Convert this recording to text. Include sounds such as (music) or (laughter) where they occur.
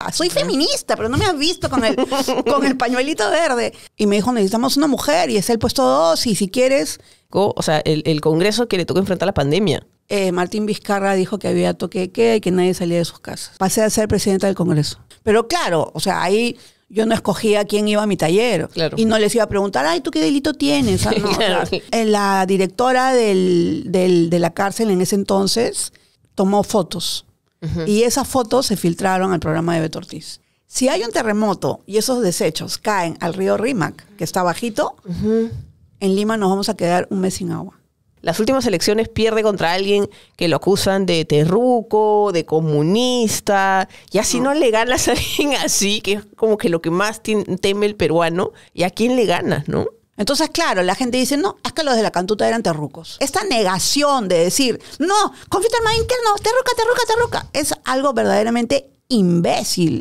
Ah, soy feminista, pero no me has visto (laughs) con el, pañuelito verde. Y me dijo, necesitamos una mujer y es el puesto dos y si quieres... Oh, o sea, el, Congreso que le tocó enfrentar la pandemia. Eh, Martín Vizcarra dijo que había toque de queda y que nadie salía de sus casas. Pasé a ser presidenta del Congreso. Pero claro, o sea, ahí yo no escogía quién iba a mi taller. Y no les iba a preguntar, ay, ¿tú qué delito tienes? Ah, (laughs) la directora de la cárcel en ese entonces tomó fotos y esas fotos se filtraron al programa de Beto Ortiz. Si hay un terremoto y esos desechos caen al río Rímac, que está bajito, en Lima nos vamos a quedar un mes sin agua. Las últimas elecciones pierde contra alguien que lo acusan de terruco, de comunista, y así no, le ganas a alguien así, que es como que lo que más teme el peruano, y a quién le gana, ¿no? Entonces, claro, la gente dice, no, es que los de la cantuta eran terrucos. Esta negación de decir, no, conflicto armado no, terruca, terruca, terruca, es algo verdaderamente imbécil.